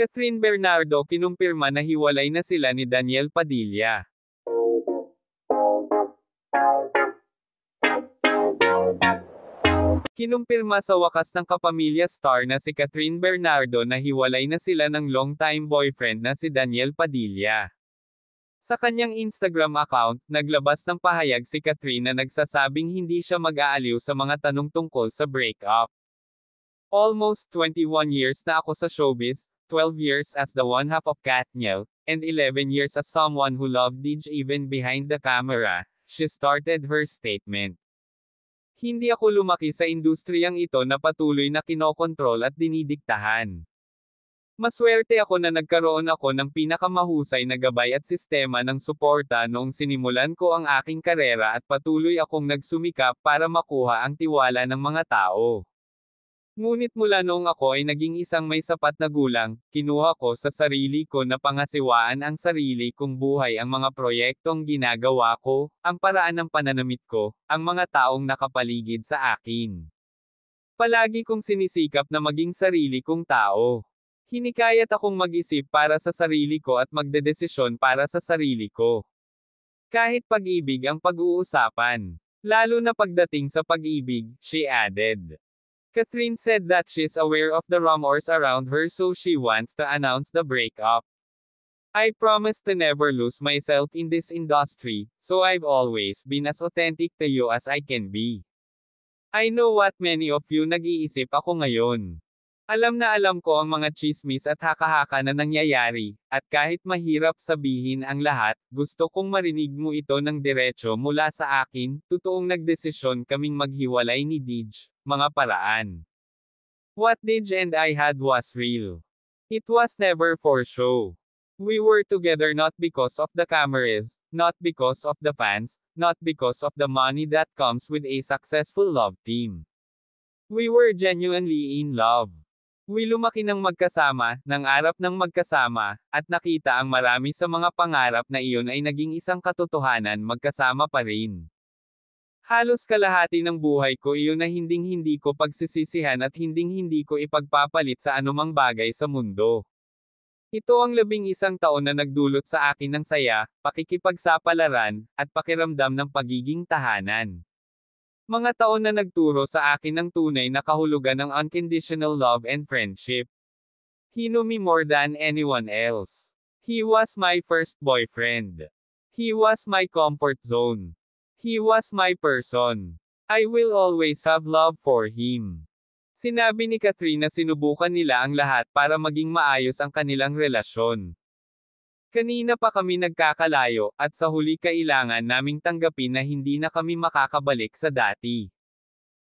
Catherine Bernardo kinumpirma na hiwalay na sila ni Daniel Padilla. Kinumpirma sa wakas ng kapamilya star na si Catherine Bernardo na hiwalay na sila ng long-time boyfriend na si Daniel Padilla. Sa kanyang Instagram account, naglabas ng pahayag si Katrina na nagsasabing hindi siya mag-aaliw sa mga tanong tungkol sa breakup. Almost 21 years na ako sa showbiz, 12 years as the one half of Katniel, and 11 years as someone who loved Deej even behind the camera, she started her statement. Hindi ako lumaki sa industriyang ito na patuloy na kinokontrol at dinidiktahan. Maswerte ako na nagkaroon ako ng pinakamahusay na gabay at sistema ng suporta noong sinimulan ko ang aking karera at patuloy akong nagsumikap para makuha ang tiwala ng mga tao. Ngunit mula noong ako ay naging isang may sapat na gulang, kinuha ko sa sarili ko na pangasiwaan ang sarili kong buhay ang mga proyektong ginagawa ko, ang paraan ng pananamit ko, ang mga taong nakapaligid sa akin. Palagi kong sinisikap na maging sarili kong tao. Hinikayat akong mag-isip para sa sarili ko at magdedesisyon para sa sarili ko. Kahit pag-ibig ang pag-uusapan. Lalo na pagdating sa pag-ibig, she added. Catherine said that she's aware of the rumors around her so she wants to announce the breakup. I promise to never lose myself in this industry, so I've always been as authentic to you as I can be. I know what many of you nag-iisip ako ngayon. Alam na alam ko ang mga chismis at hakahaka na nangyayari, at kahit mahirap sabihin ang lahat, gusto kong marinig mo ito ng diretso mula sa akin, totoong nagdesisyon kaming maghiwalay ni Dij, mga paraan. What Dij and I had was real. It was never for show. We were together not because of the cameras, not because of the fans, not because of the money that comes with a successful love team. We were genuinely in love. Wi lumaki ng magkasama, ng arap ng magkasama, at nakita ang marami sa mga pangarap na iyon ay naging isang katotohanan magkasama pa rin. Halos kalahati ng buhay ko iyon na hinding-hindi ko pagsisisihan at hinding-hindi ko ipagpapalit sa anumang bagay sa mundo. Ito ang labing isang taon na nagdulot sa akin ng saya, pakikipagsapalaran, at pakiramdam ng pagiging tahanan. Mga taon na nagturo sa akin ng tunay na kahulugan ng unconditional love and friendship. He knew me more than anyone else. He was my first boyfriend. He was my comfort zone. He was my person. I will always have love for him. Sinabi ni Katrina sinubukan nila ang lahat para maging maayos ang kanilang relasyon. Kanina pa kami nagkakalayo, at sa huli kailangan naming tanggapin na hindi na kami makakabalik sa dati.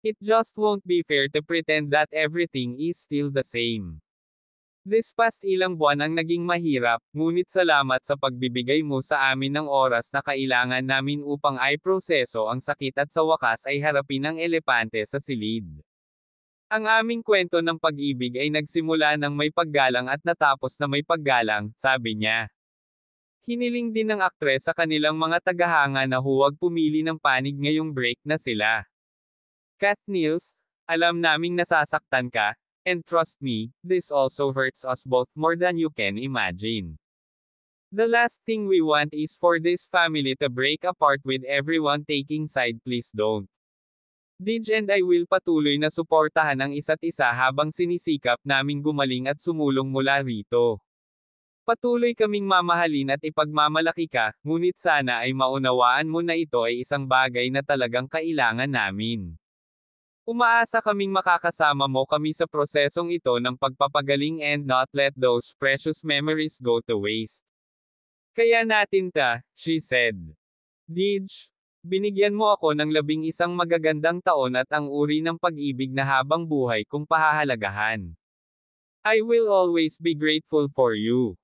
It just won't be fair to pretend that everything is still the same. This past ilang buwan ang naging mahirap, ngunit salamat sa pagbibigay mo sa amin ng oras na kailangan namin upang ay proseso ang sakit at sa wakas ay harapin ang elepante sa silid. Ang aming kwento ng pag-ibig ay nagsimula ng may paggalang at natapos na may paggalang, sabi niya. Hiniling din ng aktres sa kanilang mga tagahanga na huwag pumili ng panig ngayong break na sila. Kat News, alam naming nasasaktan ka, and trust me, this also hurts us both more than you can imagine. The last thing we want is for this family to break apart with everyone taking side please don't. Dij and I will patuloy na suportahan ang isa't isa habang sinisikap naming gumaling at sumulong mula rito. Patuloy kaming mamahalin at ipagmamalaki ka, ngunit sana ay maunawaan mo na ito ay isang bagay na talagang kailangan namin. Umaasa kaming makakasama mo kami sa prosesong ito ng pagpapagaling and not let those precious memories go to waste. Kaya natin ta, she said. Didge, binigyan mo ako ng labing isang magagandang taon at ang uri ng pag-ibig na habang buhay kong pahahalagahan. I will always be grateful for you.